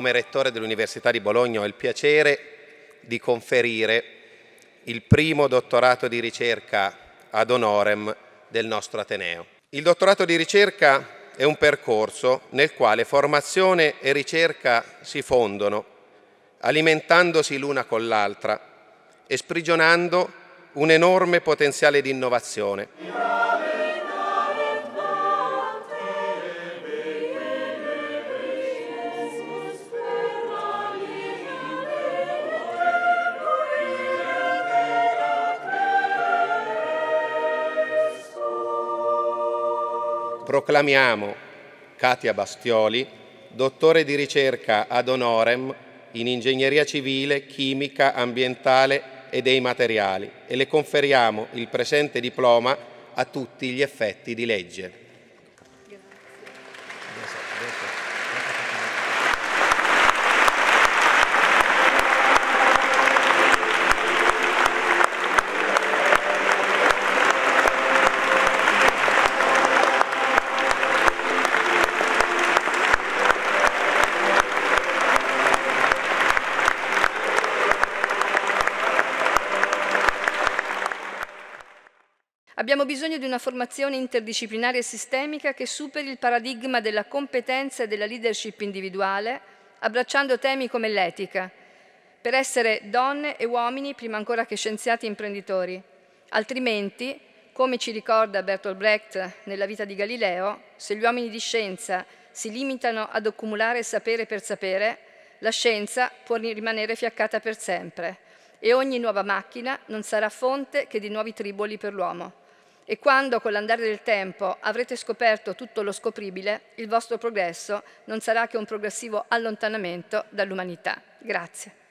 come rettore dell'Università di Bologna ho il piacere di conferire il primo dottorato di ricerca ad honorem del nostro Ateneo. Il dottorato di ricerca è un percorso nel quale formazione e ricerca si fondono, alimentandosi l'una con l'altra e sprigionando un enorme potenziale di innovazione. proclamiamo Katia Bastioli, dottore di ricerca ad honorem in ingegneria civile, chimica, ambientale e dei materiali e le conferiamo il presente diploma a tutti gli effetti di legge. Abbiamo bisogno di una formazione interdisciplinare e sistemica che superi il paradigma della competenza e della leadership individuale, abbracciando temi come l'etica, per essere donne e uomini prima ancora che scienziati e imprenditori. Altrimenti, come ci ricorda Bertolt Brecht nella vita di Galileo, se gli uomini di scienza si limitano ad accumulare sapere per sapere, la scienza può rimanere fiaccata per sempre e ogni nuova macchina non sarà fonte che di nuovi triboli per l'uomo e quando con l'andare del tempo avrete scoperto tutto lo scopribile, il vostro progresso non sarà che un progressivo allontanamento dall'umanità. Grazie.